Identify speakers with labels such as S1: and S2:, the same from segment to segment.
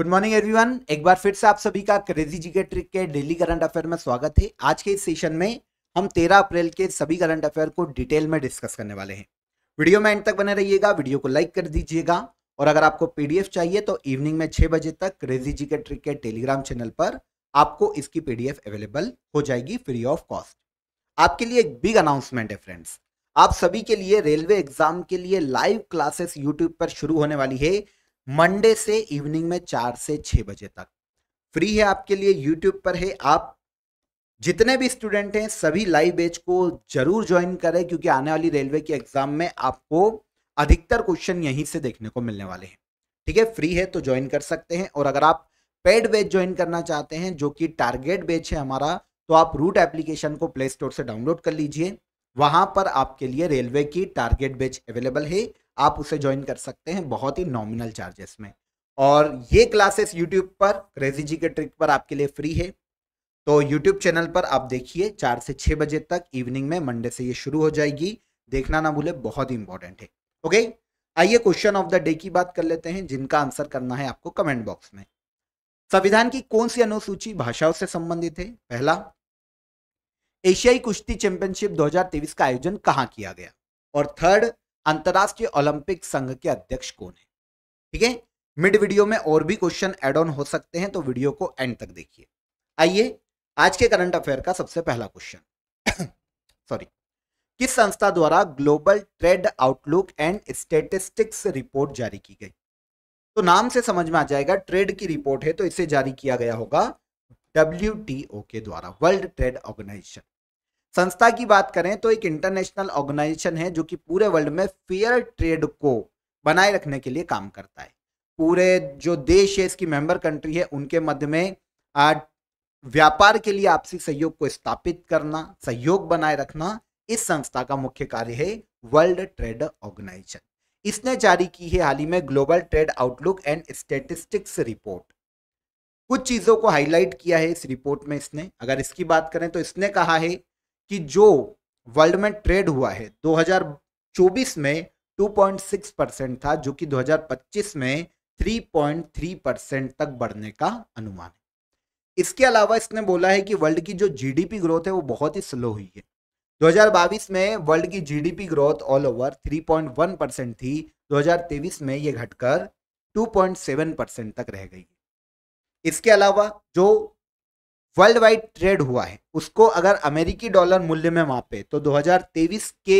S1: good morning everyone एक बार फिर से आप सभी का क्रेजी जी के ट्रिक के डेली करंट अफेयर में स्वागत है आज के इस सेशन में हम 13 अप्रैल के सभी करंट अफेयर को डिटेल में डिस्कस करने वाले हैं वीडियो में एंड तक बने रहिएगा वीडियो को लाइक कर दीजिएगा और अगर आपको पीडीएफ चाहिए तो इवनिंग में छह बजे तक क्रेजी जी के ट्रिक के टेलीग्राम चैनल पर आपको इसकी पी अवेलेबल हो जाएगी फ्री ऑफ कॉस्ट आपके लिए एक बिग अनाउंसमेंट है फ्रेंड्स आप सभी के लिए रेलवे एग्जाम के लिए लाइव क्लासेस यूट्यूब पर शुरू होने वाली है मंडे से इवनिंग में चार से छह बजे तक फ्री है आपके लिए यूट्यूब पर है आप जितने भी स्टूडेंट हैं सभी लाइव बैच को जरूर ज्वाइन करें क्योंकि आने वाली रेलवे की एग्जाम में आपको अधिकतर क्वेश्चन यहीं से देखने को मिलने वाले हैं ठीक है फ्री है तो ज्वाइन कर सकते हैं और अगर आप पेड बैच ज्वाइन करना चाहते हैं जो कि टारगेट बैच है हमारा तो आप रूट एप्लीकेशन को प्ले स्टोर से डाउनलोड कर लीजिए वहां पर आपके लिए रेलवे की टारगेट बैच अवेलेबल है आप उसे ज्वाइन कर सकते हैं बहुत ही नॉमिनल चार्जेस में और ये क्लासेस यूट्यूब पर क्रेजी जी के ट्रिक पर आपके लिए फ्री है तो यूट्यूब चैनल पर आप देखिए चार से छः बजे तक इवनिंग में मंडे से ये शुरू हो जाएगी देखना ना भूले बहुत ही इंपॉर्टेंट है ओके आइए क्वेश्चन ऑफ द डे की बात कर लेते हैं जिनका आंसर करना है आपको कमेंट बॉक्स में संविधान की कौन सी अनुसूची भाषाओं से संबंधित है पहला एशियाई कुश्ती चैंपियनशिप 2023 का आयोजन कहां किया गया और थर्ड अंतरराष्ट्रीय ओलंपिक संघ के अध्यक्ष कौन है ठीक है मिड वीडियो में और भी क्वेश्चन एड ऑन हो सकते हैं तो वीडियो को एंड तक देखिए आइए आज के करंट अफेयर का सबसे पहला क्वेश्चन सॉरी किस संस्था द्वारा global trade outlook and statistics report जारी की गई तो नाम से समझ में आ जाएगा ट्रेड की रिपोर्ट है तो इसे जारी किया गया होगा डब्ल्यू के द्वारा वर्ल्ड ट्रेड ऑर्गेनाइजेशन संस्था की बात करें तो एक इंटरनेशनल ऑर्गेनाइजेशन है जो कि पूरे वर्ल्ड में फेयर ट्रेड को बनाए रखने के लिए काम करता है पूरे जो देश है इसकी मेंबर कंट्री है उनके मध्य में आज व्यापार के लिए आपसी सहयोग को स्थापित करना सहयोग बनाए रखना इस संस्था का मुख्य कार्य है वर्ल्ड ट्रेड ऑर्गेनाइजेशन इसने जारी की है हाल ही में global trade outlook and statistics report कुछ चीज़ों को हाईलाइट किया है इस रिपोर्ट में इसने अगर इसकी बात करें तो इसने कहा है कि जो वर्ल्ड में ट्रेड हुआ है 2024 में 2.6 परसेंट था जो कि 2025 में 3.3 परसेंट तक बढ़ने का अनुमान है इसके अलावा इसने बोला है कि वर्ल्ड की जो जीडीपी ग्रोथ है वो बहुत ही स्लो हुई है 2022 में वर्ल्ड की GDP growth all over 3.1 percent थी 2023 में ये घटकर 2.7 परसेंट तक रह गई इसके अलावा जो वर्ल्ड वाइड ट्रेड हुआ है उसको अगर अमेरिकी डॉलर मूल्य में मापे तो 2023 के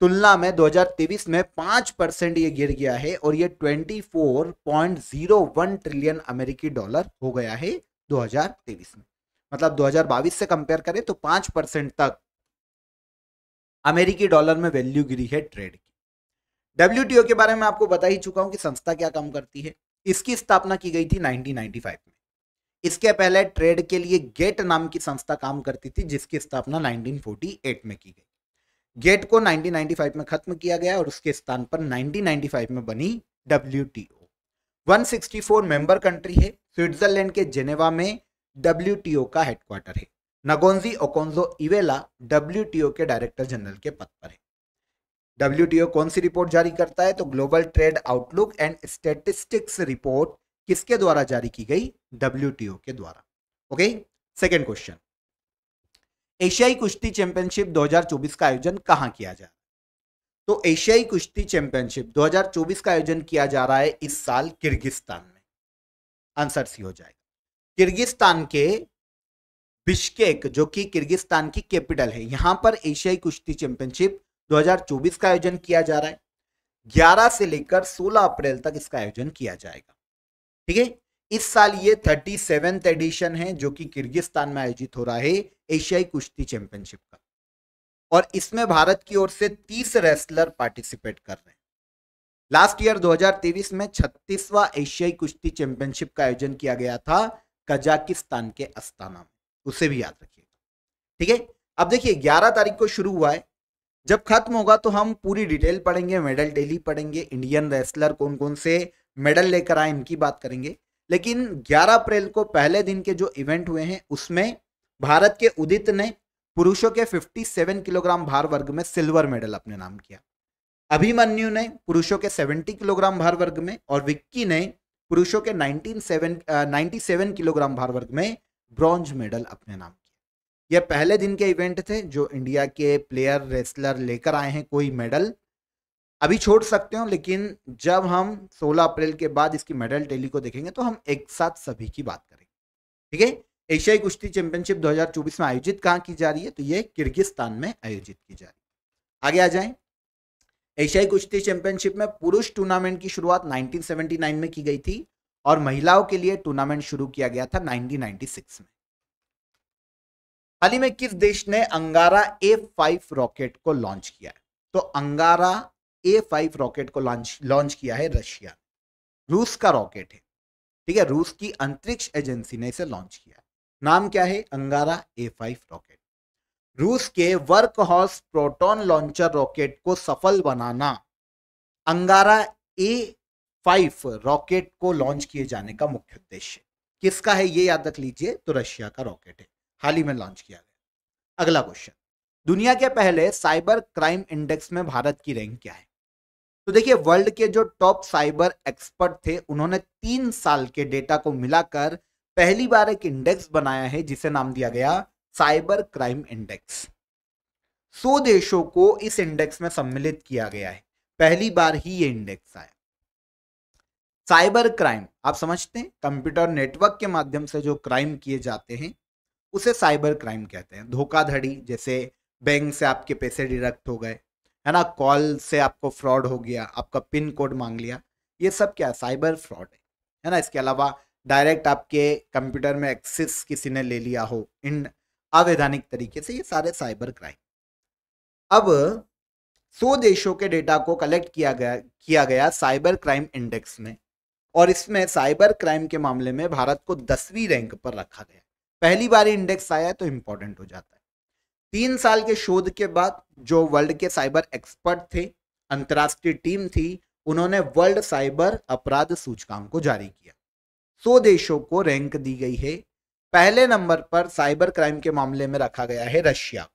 S1: तुलना में 2023 में पांच परसेंट ये गिर गया है और ये 24.01 ट्रिलियन अमेरिकी डॉलर हो गया है 2023 में मतलब 2022 से कंपेयर करें तो पांच परसेंट तक अमेरिकी डॉलर में वैल्यू गिरी है ट्रेड की डब्ल्यू के बारे में आपको बता ही चुका हूं कि संस्था क्या काम करती है इसकी स्थापना की गई थी नाइनटीन में इसके पहले ट्रेड के लिए गेट नाम की संस्था काम करती थी जिसकी स्थापना 1948 में की गई गेट को 1995 में खत्म किया गया और उसके स्थान पर 1995 में बनी डब्ल्यू 164 मेंबर कंट्री है स्विट्जरलैंड के जेनेवा में डब्ल्यू का हेडक्वार्टर है नगोन्जी ओकोन्जो इवेला डब्ल्यू के डायरेक्टर जनरल के पद पर है डब्ल्यू कौन सी रिपोर्ट जारी करता है तो global trade outlook and statistics report 2022 किसके द्वारा जारी की गई डब्ल्यू के द्वारा ओके सेकेंड क्वेश्चन एशियाई कुश्ती चैंपियनशिप 2024 का आयोजन कहां किया जा रहा है तो एशियाई कुश्ती चैंपियनशिप 2024 का आयोजन किया जा रहा है इस साल किर्गिस्तान में आंसर सी हो जाएगा किर्गिस्तान के बिश्केक जो कि किर्गिस्तान की कैपिटल है यहां पर एशियाई कुश्ती चैंपियनशिप 2024 का आयोजन किया जा रहा है 11 से लेकर 16 अप्रैल तक इसका आयोजन किया जाएगा ठीक है इस साल ये थर्टी सेवेंथ एडिशन है जो कि किर्गिस्तान में आयोजित हो रहा है एशियाई कुश्ती चैंपियनशिप का और इसमें भारत की ओर से तीस रेसलर पार्टिसिपेट कर रहे हैं लास्ट ईयर 2023 में छत्तीसवा एशियाई कुश्ती चैंपियनशिप का आयोजन किया गया था कजाकिस्तान के अस्ताना में उसे भी याद रखिएगा ठीक है अब देखिए 11 तारीख को शुरू हुआ है जब खत्म होगा तो हम पूरी डिटेल पढ़ेंगे मेडल डेली पढ़ेंगे इंडियन रेसलर कौन कौन से मेडल लेकर आए इनकी बात करेंगे लेकिन 11 अप्रैल को पहले दिन के जो इवेंट हुए हैं उसमें भारत के उदित ने पुरुषों के 57 किलोग्राम भार वर्ग में सिल्वर मेडल अपने नाम किया अभिमन्यु ने पुरुषों के 70 किलोग्राम भार वर्ग में और विक्की ने पुरुषों के 19 97 किलोग्राम भार वर्ग में ब्रॉन्ज मेडल अपने नाम किया ये पहले दिन के इवेंट थे जो इंडिया के प्लेयर रेसलर लेकर आए हैं कोई मेडल अभी छोड़ सकते हो लेकिन जब हम 16 अप्रैल के बाद इसकी मेडल टेली को देखेंगे तो हम एक साथ सभी की बात करेंगे ठीक है एशियाई कुश्ती चैंपियनशिप 2024 में आयोजित कहाँ की जा रही है तो ये किर्गिस्तान में आयोजित की जा रही है आगे आ जाए एशियाई कुश्ती चैंपियनशिप में पुरुष टूर्नामेंट की शुरुआत 1979 में की गई थी और महिलाओं के लिए टूर्नामेंट शुरू किया गया था 1996 में हाल ही में किस देश ने अंगारा ए फाइव रॉकेट को लॉन्च किया है तो अंगारा ए फाइव रॉकेट को लॉन्च लॉन्च किया है रशिया रूस का रॉकेट है ठीक है रूस की अंतरिक्ष एजेंसी ने इसे लॉन्च किया नाम क्या है अंगारा ए फाइव रॉकेट रूस के work horse Proton launcher rocket को सफल बनाना अंगारा ए फाइव रॉकेट को लॉन्च किए जाने का मुख्य उद्देश्य किसका है ये याद रख लीजिए तो रशिया का रॉकेट है हाल ही में लॉन्च किया गया अगला क्वेश्चन दुनिया के पहले साइबर क्राइम इंडेक्स में भारत की रैंक क्या है तो देखिए वर्ल्ड के जो टॉप साइबर एक्सपर्ट थे उन्होंने तीन साल के डेटा को मिलाकर पहली बार एक इंडेक्स बनाया है जिसे नाम दिया गया साइबर क्राइम इंडेक्स सो देशों को इस इंडेक्स में सम्मिलित किया गया है पहली बार ही ये इंडेक्स आया साइबर क्राइम आप समझते हैं कंप्यूटर नेटवर्क के माध्यम से जो क्राइम किए जाते हैं उसे साइबर क्राइम कहते हैं धोखाधड़ी जैसे बैंक से आपके पैसे डिडक्ट हो गए है ना कॉल से आपको फ्रॉड हो गया आपका पिन कोड मांग लिया ये सब क्या साइबर फ्रॉड है है ना इसके अलावा डायरेक्ट आपके कंप्यूटर में एक्सेस किसी ने ले लिया हो इन अवैधानिक तरीके से ये सारे साइबर क्राइम अब सौ देशों के डेटा को कलेक्ट किया गया किया गया साइबर क्राइम इंडेक्स में और इसमें साइबर क्राइम के मामले में भारत को दसवीं रैंक पर रखा गया पहली बार इंडेक्स आया तो इम्पोर्टेंट हो जाता है तीन साल के शोध के बाद जो वर्ल्ड के साइबर एक्सपर्ट थे अंतर्राष्ट्रीय टीम थी उन्होंने वर्ल्ड साइबर अपराध सूचकांक को जारी किया सौ देशों को रैंक दी गई है पहले नंबर पर साइबर क्राइम के मामले में रखा गया है रशिया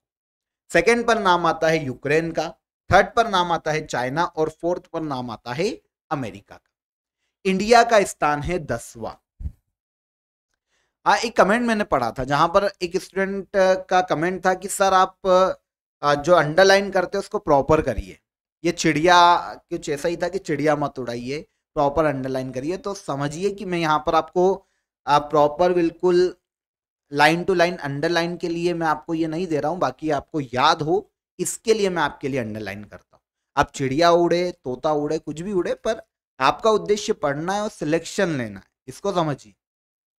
S1: सेकंड पर नाम आता है यूक्रेन का थर्ड पर नाम आता है चाइना और फोर्थ पर नाम आता है अमेरिका का इंडिया का स्थान है दसवां आ, एक कमेंट मैंने पढ़ा था जहाँ पर एक स्टूडेंट का कमेंट था कि सर आप जो अंडरलाइन करते हैं उसको प्रॉपर करिए ये चिड़िया कुछ ऐसा ही था कि चिड़िया मत उड़ाइए प्रॉपर अंडरलाइन करिए तो समझिए कि मैं यहाँ पर आपको प्रॉपर बिल्कुल लाइन टू लाइन अंडरलाइन के लिए मैं आपको ये नहीं दे रहा हूँ बाकी आपको याद हो इसके लिए मैं आपके लिए अंडरलाइन करता हूँ आप चिड़िया उड़े तोता उड़े कुछ भी उड़े पर आपका उद्देश्य पढ़ना है और सिलेक्शन लेना है इसको समझिए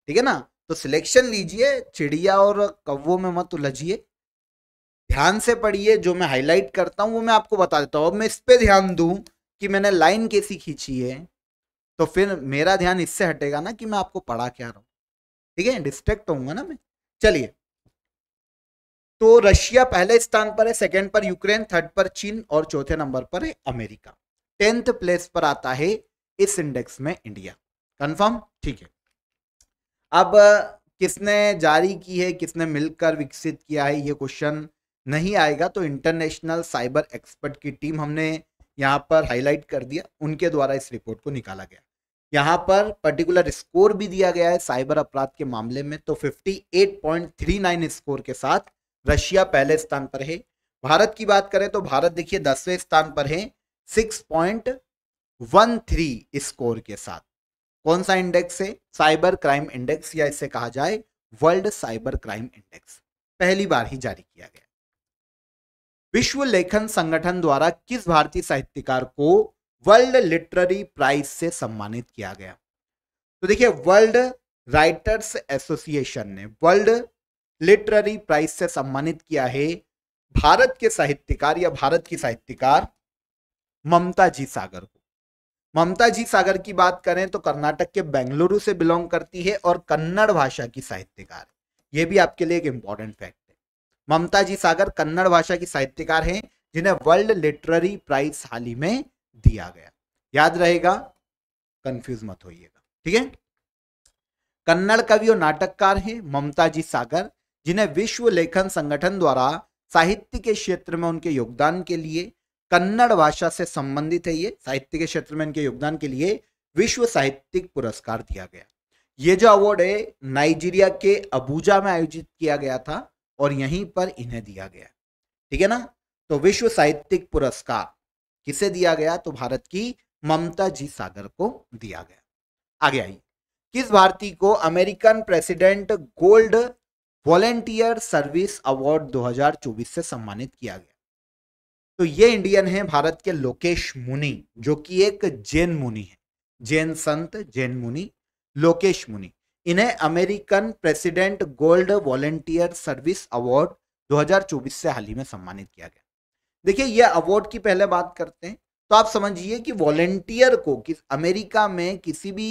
S1: ठीक है ना तो सिलेक्शन लीजिए चिड़िया और कव्वों में मत उलझिए ध्यान से पढ़िए जो मैं हाईलाइट करता हूँ वो मैं आपको बता देता हूँ अब मैं इस पर ध्यान दूँ कि मैंने लाइन कैसी खींची है तो फिर मेरा ध्यान इससे हटेगा ना कि मैं आपको पढ़ा क्या रहा हूँ ठीक है डिस्ट्रैक्ट होऊंगा ना मैं चलिए तो रशिया पहले स्थान पर है सेकंड पर यूक्रेन थर्ड पर चीन और चौथे नंबर पर है अमेरिका टेंथ प्लेस पर आता है इस इंडेक्स में इंडिया कंफर्म ठीक है अब किसने जारी की है किसने मिलकर विकसित किया है ये क्वेश्चन नहीं आएगा तो इंटरनेशनल साइबर एक्सपर्ट की टीम हमने यहाँ पर हाईलाइट कर दिया उनके द्वारा इस रिपोर्ट को निकाला गया यहाँ पर पर्टिकुलर स्कोर भी दिया गया है साइबर अपराध के मामले में तो 58.39 स्कोर के साथ रशिया पहले स्थान पर है भारत की बात करें तो भारत देखिए दसवें स्थान पर है 6.13 स्कोर के साथ कौन सा इंडेक्स है साइबर क्राइम इंडेक्स या इसे कहा जाए वर्ल्ड साइबर क्राइम इंडेक्स पहली बार ही जारी किया गया विश्व लेखन संगठन द्वारा किस भारतीय साहित्यकार को वर्ल्ड लिटररी प्राइज से सम्मानित किया गया तो देखिए वर्ल्ड राइटर्स एसोसिएशन ने वर्ल्ड लिटररी प्राइज से सम्मानित किया है भारत के साहित्यकार या भारत की साहित्यकार ममता जी सागर ममता जी सागर की बात करें तो कर्नाटक के बेंगलुरु से बिलोंग करती है और कन्नड़ भाषा की साहित्यकार ये भी आपके लिए एक इम्पॉर्टेंट फैक्ट है ममता जी सागर कन्नड़ भाषा की साहित्यकार हैं जिन्हें वर्ल्ड लिटररी प्राइज हाल ही में दिया गया याद रहेगा कंफ्यूज मत होइएगा ठीक है कन्नड़ कवि और नाटककार हैं ममता जी सागर जिन्हें विश्व लेखन संगठन द्वारा साहित्य के क्षेत्र में उनके योगदान के लिए कन्नड़ भाषा से संबंधित है ये साहित्य के क्षेत्र में इनके योगदान के लिए विश्व साहित्यिक पुरस्कार दिया गया ये जो अवार्ड है नाइजीरिया के अबूजा में आयोजित किया गया था और यहीं पर इन्हें दिया गया ठीक है ना तो विश्व साहित्यिक पुरस्कार किसे दिया गया तो भारत की ममता जी सागर को दिया गया आगे आइए किस भारती को American president gold volunteer service award 2024 से सम्मानित किया गया तो ये इंडियन है भारत के लोकेश मुनि जो कि एक जैन मुनि है जैन संत जैन मुनि लोकेश मुनि इन्हें American president gold volunteer service award 2024 से हाल ही में सम्मानित किया गया देखिए यह अवार्ड की पहले बात करते हैं तो आप समझिए कि वॉलेंटियर को किस अमेरिका में किसी भी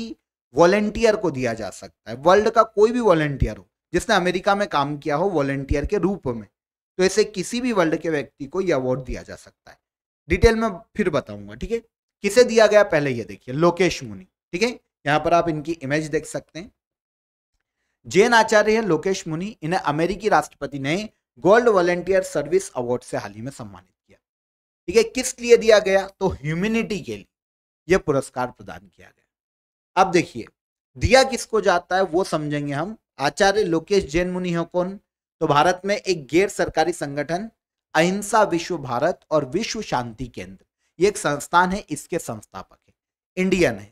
S1: वॉलेंटियर को दिया जा सकता है वर्ल्ड का कोई भी वॉलेंटियर हो जिसने अमेरिका में काम किया हो वॉलेंटियर के रूप में तो ऐसे किसी भी वर्ल्ड के व्यक्ति को ये अवार्ड दिया जा सकता है डिटेल में फिर बताऊंगा ठीक है किसे दिया गया पहले ये देखिए लोकेश मुनि ठीक है यहाँ पर आप इनकी इमेज देख सकते हैं जैन आचार्य है लोकेश मुनि इन्हें अमेरिकी राष्ट्रपति ने गोल्ड वॉलेंटियर सर्विस अवार्ड से हाल ही में सम्मानित किया ठीक है किस लिए दिया गया तो ह्यूमिनिटी के लिए यह पुरस्कार प्रदान किया गया अब देखिए दिया किसको जाता है वो समझेंगे हम आचार्य लोकेश जैन मुनि है कौन तो भारत में एक गैर सरकारी संगठन अहिंसा विश्व भारत और विश्व शांति केंद्र ये एक संस्थान है इसके संस्थापक है इंडियन है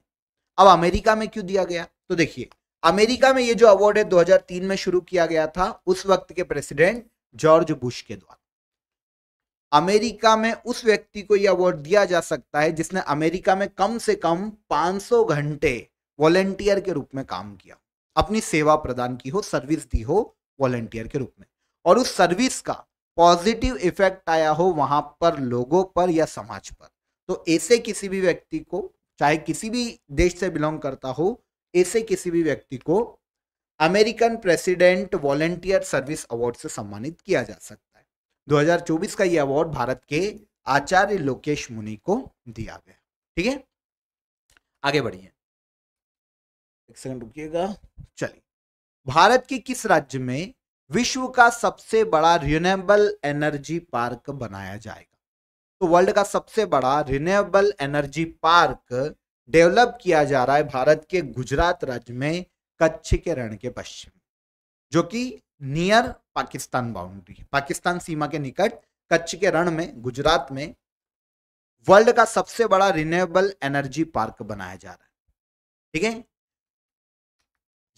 S1: अब अमेरिका में क्यों दिया गया तो देखिए अमेरिका में ये जो अवार्ड है 2003 में शुरू किया गया था उस वक्त के प्रेसिडेंट जॉर्ज बुश के द्वारा अमेरिका में उस व्यक्ति को यह अवार्ड दिया जा सकता है जिसने अमेरिका में कम से कम 500 घंटे वॉलेंटियर के रूप में काम किया अपनी सेवा प्रदान की हो सर्विस दी हो वॉलेंटियर के रूप में और उस सर्विस का पॉजिटिव इफेक्ट आया हो वहाँ पर लोगों पर या समाज पर तो ऐसे किसी भी व्यक्ति को चाहे किसी भी देश से बिलोंग करता हो ऐसे किसी भी व्यक्ति को American president volunteer service award से सम्मानित किया जा सकता है 2024 का यह अवार्ड भारत के आचार्य लोकेश मुनि को दिया गया ठीक है आगे बढ़िए एक सेकंड रुकिएगा चलिए भारत के किस राज्य में विश्व का सबसे बड़ा रिन्यूएबल एनर्जी पार्क बनाया जाएगा तो वर्ल्ड का सबसे बड़ा रिन्यूएबल एनर्जी पार्क डेवलप किया जा रहा है भारत के गुजरात राज्य में कच्छ के रण के पश्चिम जो कि नियर पाकिस्तान बाउंड्री पाकिस्तान सीमा के निकट कच्छ के रण में गुजरात में वर्ल्ड का सबसे बड़ा रिन्यूएबल एनर्जी पार्क बनाया जा रहा है ठीक है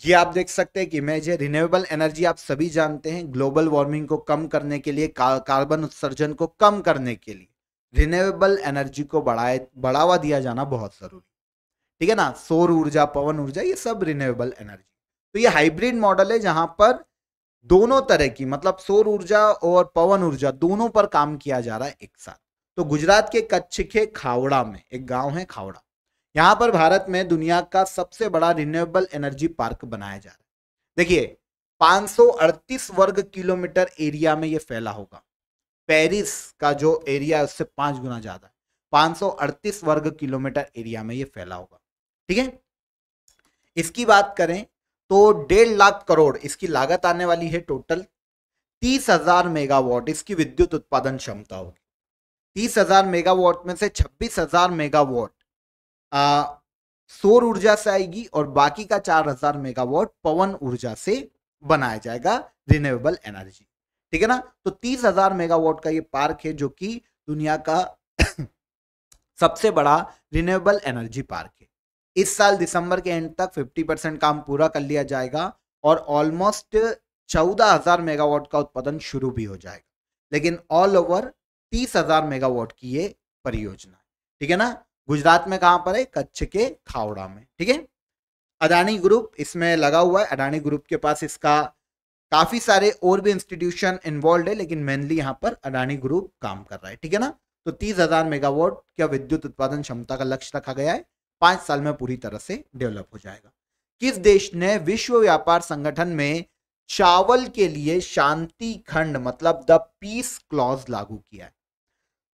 S1: ये आप देख सकते हैं कि इमेज है रिन्यूएबल एनर्जी आप सभी जानते हैं ग्लोबल वार्मिंग को कम करने के लिए कार्बन उत्सर्जन को कम करने के लिए रिन्यूएबल एनर्जी को बढ़ाए बढ़ावा दिया जाना बहुत जरूरी ठीक है ना सौर ऊर्जा पवन ऊर्जा ये सब रिन्यूएबल एनर्जी तो ये हाइब्रिड मॉडल है जहां पर दोनों तरह की मतलब सौर ऊर्जा और पवन ऊर्जा दोनों पर काम किया जा रहा है एक साथ तो गुजरात के कच्छ के खावड़ा में एक गांव है खावड़ा यहां पर भारत में दुनिया का सबसे बड़ा रिन्यूएबल एनर्जी पार्क बनाया जा रहा है देखिए 538 वर्ग किलोमीटर एरिया में यह फैला होगा पेरिस का जो एरिया है उससे पांच गुना ज़्यादा है 538 वर्ग किलोमीटर एरिया में यह फैला होगा ठीक है इसकी बात करें तो डेढ़ लाख करोड़ इसकी लागत आने वाली है टोटल तीस हजार मेगावाट इसकी विद्युत उत्पादन क्षमता होगी तीस हजार मेगावाट में से छब्बीस हजार मेगावाट सौर ऊर्जा से आएगी और बाकी का 4000 मेगावाट पवन ऊर्जा से बनाया जाएगा रिन्यूएबल एनर्जी ठीक है ना तो 30000 मेगावाट का ये पार्क है जो कि दुनिया का सबसे बड़ा रिन्यूएबल एनर्जी पार्क है इस साल दिसंबर के एंड तक 50 परसेंट काम पूरा कर लिया जाएगा और ऑलमोस्ट 14000 मेगावाट का उत्पादन शुरू भी हो जाएगा लेकिन ऑल ओवर 30000 मेगावाट की ये परियोजना ठीक है ना गुजरात में कहां पर है कच्छ के खावड़ा में ठीक है अडानी ग्रुप इसमें लगा हुआ है अडानी ग्रुप के पास इसका काफी सारे और भी इंस्टीट्यूशन इन्वॉल्व है लेकिन मेनली यहाँ पर अडानी ग्रुप काम कर रहा है ठीक है ना तो तीस हजार मेगावॉट का विद्युत उत्पादन क्षमता का लक्ष्य रखा गया है पांच साल में पूरी तरह से डेवलप हो जाएगा किस देश ने विश्व व्यापार संगठन में चावल के लिए शांति खंड मतलब द पीस क्लॉज लागू किया है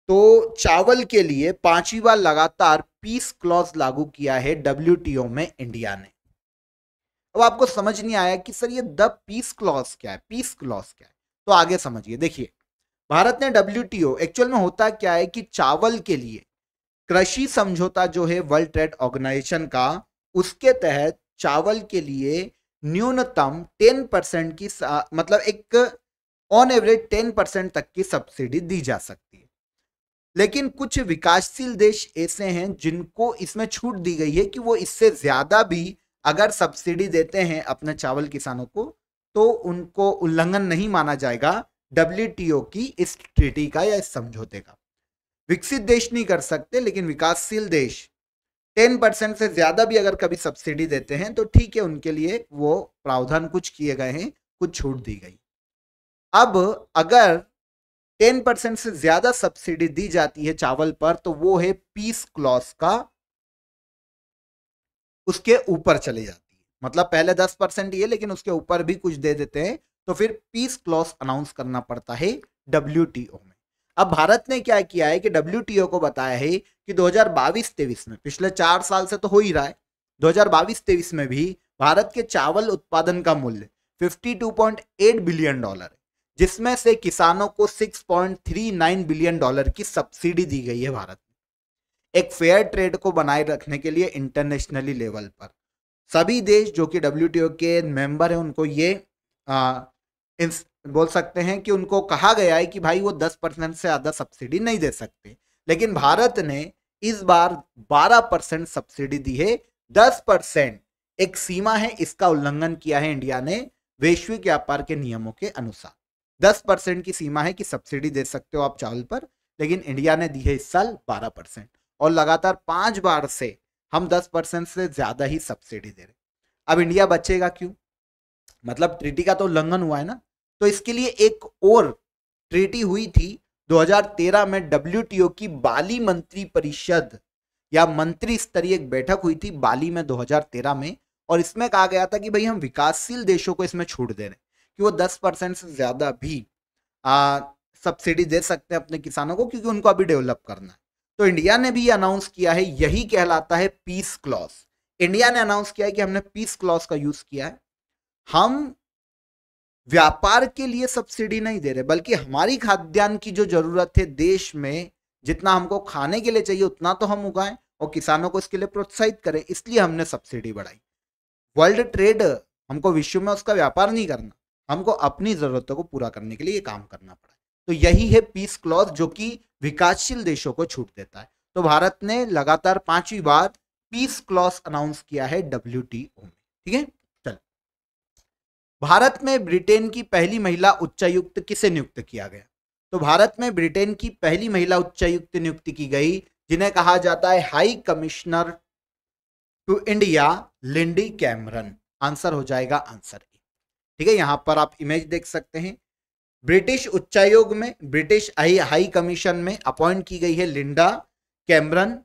S1: तो चावल के लिए पांचवी बार लगातार पीस क्लॉज लागू किया है डब्ल्यू में इंडिया ने अब आपको समझ नहीं आया कि सर ये द पीस क्लॉज क्या है पीस क्लॉज क्या है तो आगे समझिए देखिए भारत ने डब्ल्यू एक्चुअल में होता क्या है कि चावल के लिए कृषि समझौता जो है वर्ल्ड ट्रेड ऑर्गेनाइजेशन का उसके तहत चावल के लिए न्यूनतम टेन परसेंट की मतलब एक ऑन एवरेज टेन परसेंट तक की सब्सिडी दी जा सकती है लेकिन कुछ विकासशील देश ऐसे हैं जिनको इसमें छूट दी गई है कि वो इससे ज़्यादा भी अगर सब्सिडी देते हैं अपने चावल किसानों को तो उनको उल्लंघन नहीं माना जाएगा डब्ल्यू की इस ट्रीटी का या इस समझौते का विकसित देश नहीं कर सकते लेकिन विकासशील देश टेन परसेंट से ज़्यादा भी अगर कभी सब्सिडी देते हैं तो ठीक है उनके लिए वो प्रावधान कुछ किए गए हैं कुछ छूट दी गई अब अगर टेन परसेंट से ज्यादा सब्सिडी दी जाती है चावल पर तो वो है पीस क्लॉस का उसके ऊपर चले जाती है मतलब पहले दस परसेंट ये लेकिन उसके ऊपर भी कुछ दे देते हैं तो फिर पीस क्लॉस अनाउंस करना पड़ता है डब्ल्यू में अब भारत ने क्या किया है कि डब्ल्यू को बताया है कि दो हजार में पिछले चार साल से तो हो ही रहा है दो हजार में भी भारत के चावल उत्पादन का मूल्य 52.8 बिलियन डॉलर है जिसमें से किसानों को 6.39 बिलियन डॉलर की सब्सिडी दी गई है भारत में एक फेयर ट्रेड को बनाए रखने के लिए इंटरनेशनली लेवल पर सभी देश जो कि डब्ल्यू के मेंबर हैं उनको ये आ, इंस, बोल सकते हैं कि उनको कहा गया है कि भाई वो 10 परसेंट से ज़्यादा सब्सिडी नहीं दे सकते लेकिन भारत ने इस बार 12 परसेंट सब्सिडी दी है 10 परसेंट एक सीमा है इसका उल्लंघन किया है इंडिया ने वैश्विक व्यापार के नियमों के अनुसार दस परसेंट की सीमा है कि सब्सिडी दे सकते हो आप चावल पर लेकिन इंडिया ने दी है इस साल बारह परसेंट और लगातार पांच बार से हम दस परसेंट से ज्यादा ही सब्सिडी दे रहे अब इंडिया बचेगा क्यों मतलब ट्रीटी का तो उल्लंघन हुआ है ना तो इसके लिए एक और ट्रीटी हुई थी 2013 में डब्ल्यू की बाली मंत्री परिषद या मंत्री स्तरीय एक बैठक हुई थी बाली में 2013 में और इसमें कहा गया था कि भाई हम विकासशील देशों को इसमें छूट दे रहे कि वो दस परसेंट से ज़्यादा भी सब्सिडी दे सकते हैं अपने किसानों को क्योंकि उनको अभी डेवलप करना है तो इंडिया ने भी अनाउंस किया है यही कहलाता है पीस क्लॉज इंडिया ने अनाउंस किया है कि हमने पीस क्लॉज का यूज किया है हम व्यापार के लिए सब्सिडी नहीं दे रहे बल्कि हमारी खाद्यान्न की जो जरूरत है देश में जितना हमको खाने के लिए चाहिए उतना तो हम उगाएं और किसानों को इसके लिए प्रोत्साहित करें इसलिए हमने सब्सिडी बढ़ाई वर्ल्ड ट्रेड हमको विश्व में उसका व्यापार नहीं करना हमको अपनी ज़रूरतों को पूरा करने के लिए ये काम करना पड़ा तो यही है पीस क्लॉज जो कि विकासशील देशों को छूट देता है तो भारत ने लगातार पांचवी बार पीस क्लॉज अनाउंस किया है डब्ल्यू में ठीक है चलो भारत में ब्रिटेन की पहली महिला उच्चायुक्त किसे नियुक्त किया गया तो भारत में ब्रिटेन की पहली महिला उच्चायुक्त नियुक्ति की गई जिन्हें कहा जाता है high commissioner to India Lindy Cameron answer हो जाएगा आंसर ए ठीक है यहाँ पर आप इमेज देख सकते हैं ब्रिटिश उच्चायोग में ब्रिटिश हाई हाई कमीशन में अपॉइंट की गई है Linda Cameron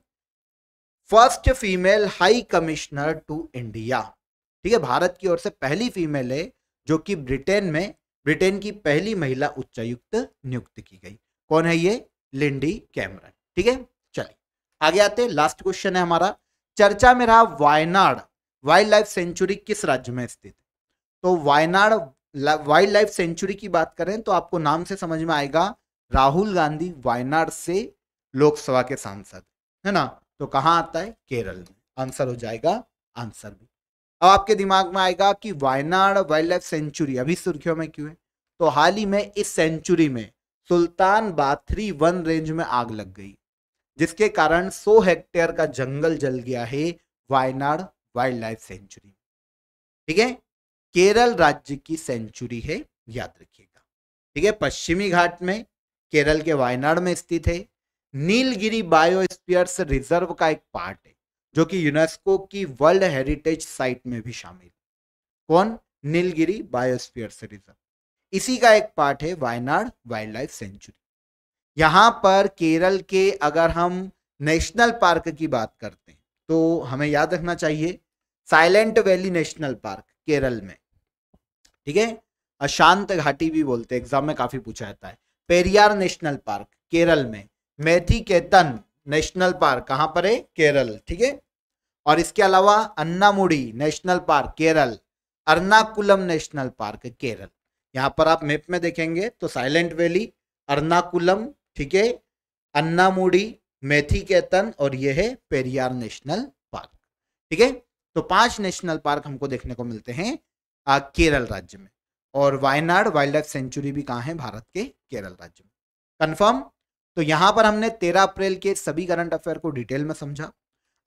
S1: first female high commissioner to India ठीक है भारत की ओर से पहली फीमेल है जो कि ब्रिटेन में ब्रिटेन की पहली महिला उच्चायुक्त नियुक्त की गई कौन है ये लिंडी कैमरन ठीक है चलिए आगे आते लास्ट क्वेश्चन है हमारा चर्चा में रहा वायनाड वाइल्ड लाइफ सेंचुरी किस राज्य में स्थित तो वायनाड वाइल्ड लाइफ सेंचुरी की बात करें तो आपको नाम से समझ में आएगा राहुल गांधी वायनाड से लोकसभा के सांसद है ना तो कहाँ आता है केरल में आंसर हो जाएगा आंसर भी अब आपके दिमाग में आएगा कि वायनाड वाइल्ड लाइफ सेंचुरी अभी सुर्खियों में क्यों है तो हाल ही में इस सेंचुरी में सुल्तान बाथरी वन रेंज में आग लग गई जिसके कारण 100 हेक्टेयर का जंगल जल गया है वायनाड वाइल्ड लाइफ सेंचुरी ठीक है केरल राज्य की सेंचुरी है याद रखिएगा ठीक है पश्चिमी घाट में केरल के वायनाड में स्थित है नीलगिरी बायोस्पियर्स रिजर्व का एक पार्ट है जो कि यूनेस्को की वर्ल्ड हेरिटेज साइट में भी शामिल कौन नीलगिरी बायोस्पियर्स रिजर्व इसी का एक पार्ट है वायनाड वाइल्ड लाइफ सेंचुरी यहाँ पर केरल के अगर हम नेशनल पार्क की बात करते हैं तो हमें याद रखना चाहिए silent valley national park Kerala में ठीक है अशांत घाटी भी बोलते हैं एग्जाम में काफी पूछा जाता है पेरियार नेशनल पार्क केरल में मैथी केतन नेशनल पार्क कहाँ पर है केरल ठीक है और इसके अलावा Anamudi national park Kerala Ernakulam national park Kerala यहाँ पर आप मैप में देखेंगे तो साइलेंट वैली अर्नाकुलम ठीक है अन्नामुड़ी मेथी केतन और ये है पेरियार नेशनल पार्क ठीक है तो पांच नेशनल पार्क हमको देखने को मिलते हैं केरल राज्य में और वायनाड वाइल्ड लाइफ सेंचुरी भी कहाँ है भारत के केरल राज्य में कन्फर्म तो यहाँ पर हमने तेरह अप्रैल के सभी करंट अफेयर को डिटेल में समझा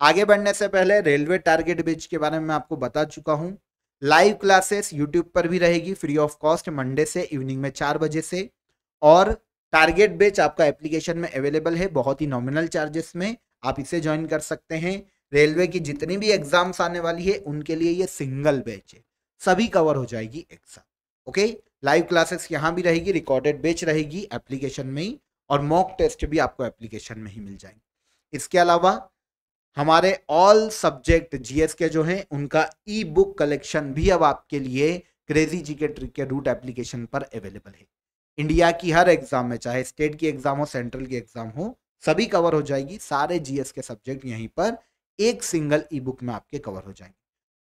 S1: आगे बढ़ने से पहले रेलवे टारगेट बेच के बारे में आपको बता चुका हूँ लाइव क्लासेस यूट्यूब पर भी रहेगी फ्री ऑफ कॉस्ट मंडे से इवनिंग में चार बजे से और टारगेट बेच आपका एप्लीकेशन में अवेलेबल है बहुत ही नॉमिनल चार्जेस में आप इसे ज्वाइन कर सकते हैं रेलवे की जितनी भी एग्जाम्स आने वाली है उनके लिए ये सिंगल बेच है सभी कवर हो जाएगी एग्जाम ओके लाइव क्लासेस यहाँ भी रहेगी रिकॉर्डेड बेच रहेगी एप्लीकेशन में ही और मॉक टेस्ट भी आपको एप्लीकेशन में ही मिल जाएंगे इसके अलावा हमारे ऑल सब्जेक्ट जीएस के जो हैं उनका ई बुक कलेक्शन भी अब आपके लिए क्रेजी जी के ट्रिक के रूट एप्लीकेशन पर अवेलेबल है इंडिया की हर एग्जाम में चाहे स्टेट की एग्जाम हो सेंट्रल की एग्जाम हो सभी कवर हो जाएगी सारे जीएस के सब्जेक्ट यहीं पर एक सिंगल ई बुक में आपके कवर हो जाएंगे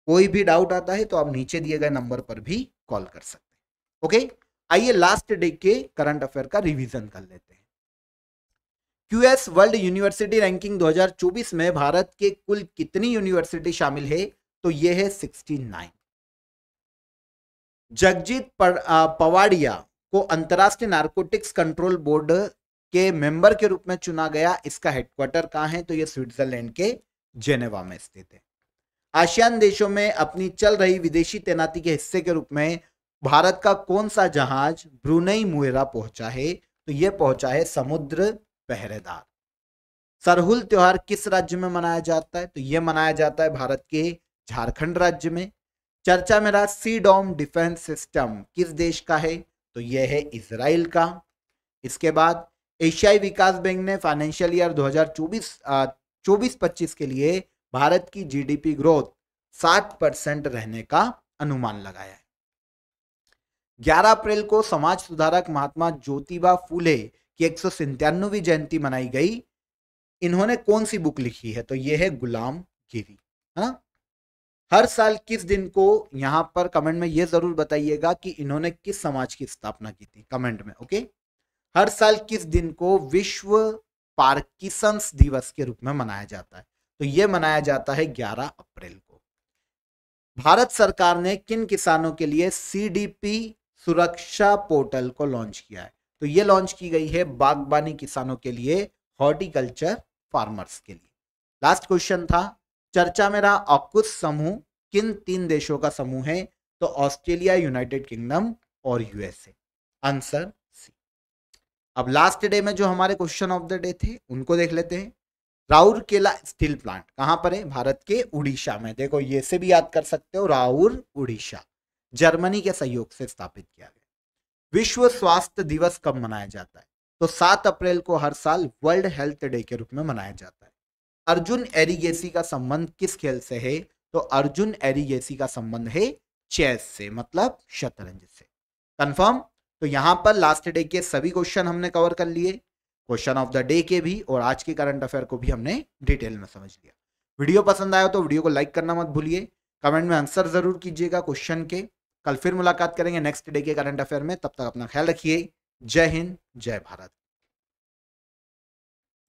S1: कोई भी डाउट आता है तो आप नीचे दिए गए नंबर पर भी कॉल कर सकते हैं ओके आइए लास्ट डे के करंट अफेयर का रिवीजन कर लेते हैं क्यूएस वर्ल्ड यूनिवर्सिटी रैंकिंग 2024 में भारत के कुल कितनी यूनिवर्सिटी शामिल है तो ये है 69 जगजीत पवाड़िया को अंतर्राष्ट्रीय नार्कोटिक्स कंट्रोल बोर्ड के मेंबर के रूप में चुना गया इसका हेडक्वार्टर कहाँ है तो ये स्विट्जरलैंड के जेनेवा में स्थित है आशियान देशों में अपनी चल रही विदेशी तैनाती के हिस्से के रूप में भारत का कौन सा जहाज ब्रुनई मुहरा पहुंचा है तो यह पहुंचा है समुद्र पहरेदार सरहुल त्योहार किस राज्य में मनाया जाता है तो यह मनाया जाता है भारत के झारखंड राज्य में चर्चा में रहा सी डॉम डिफेंस सिस्टम किस देश का है तो यह है इसराइल का इसके बाद एशियाई विकास बैंक ने फाइनेंशियल ईयर 2024 हजार चौबीस के लिए भारत की जीडीपी ग्रोथ सात परसेंट रहने का अनुमान लगाया है 11 अप्रैल को समाज सुधारक महात्मा ज्योतिबा फूले की एक जयंती मनाई गई इन्होंने कौन सी बुक लिखी है तो यह है गुलाम गिरी है हर साल किस दिन को यहां पर कमेंट में यह जरूर बताइएगा कि इन्होंने किस समाज की स्थापना की थी कमेंट में ओके हर साल किस दिन को विश्व पार्किसंस दिवस के रूप में मनाया जाता है तो ये मनाया जाता है 11 अप्रैल को भारत सरकार ने किन किसानों के लिए सीडीपी सुरक्षा पोर्टल को लॉन्च किया है तो ये लॉन्च की गई है बागबानी किसानों के लिए हॉर्टिकल्चर फार्मर्स के लिए लास्ट क्वेश्चन था चर्चा में रहा अकुश समूह किन तीन देशों का समूह है तो ऑस्ट्रेलिया यूनाइटेड किंगडम और यूएसए आंसर सी अब लास्ट डे में जो हमारे क्वेश्चन ऑफ द डे थे उनको देख लेते हैं राउरकेला स्टील प्लांट कहां पर है भारत के उड़ीसा में देखो ये से भी याद कर सकते हो राउर उड़ीसा जर्मनी के सहयोग से स्थापित किया गया विश्व स्वास्थ्य दिवस कब मनाया जाता है तो सात अप्रैल को हर साल वर्ल्ड हेल्थ डे के रूप में मनाया जाता है अर्जुन एरिगेसी का संबंध किस खेल से है तो अर्जुन एरिगेसी का संबंध है चेस से मतलब शतरंज से कंफर्म तो यहां पर लास्ट डे के सभी क्वेश्चन हमने कवर कर लिए क्वेश्चन ऑफ द डे के भी और आज के करंट अफेयर को भी हमने डिटेल में समझ लिया वीडियो पसंद आया तो वीडियो को लाइक करना मत भूलिए कमेंट में आंसर जरूर कीजिएगा क्वेश्चन के कल फिर मुलाकात करेंगे नेक्स्ट डे के करंट अफेयर में तब तक अपना ख्याल रखिए जय हिंद जय भारत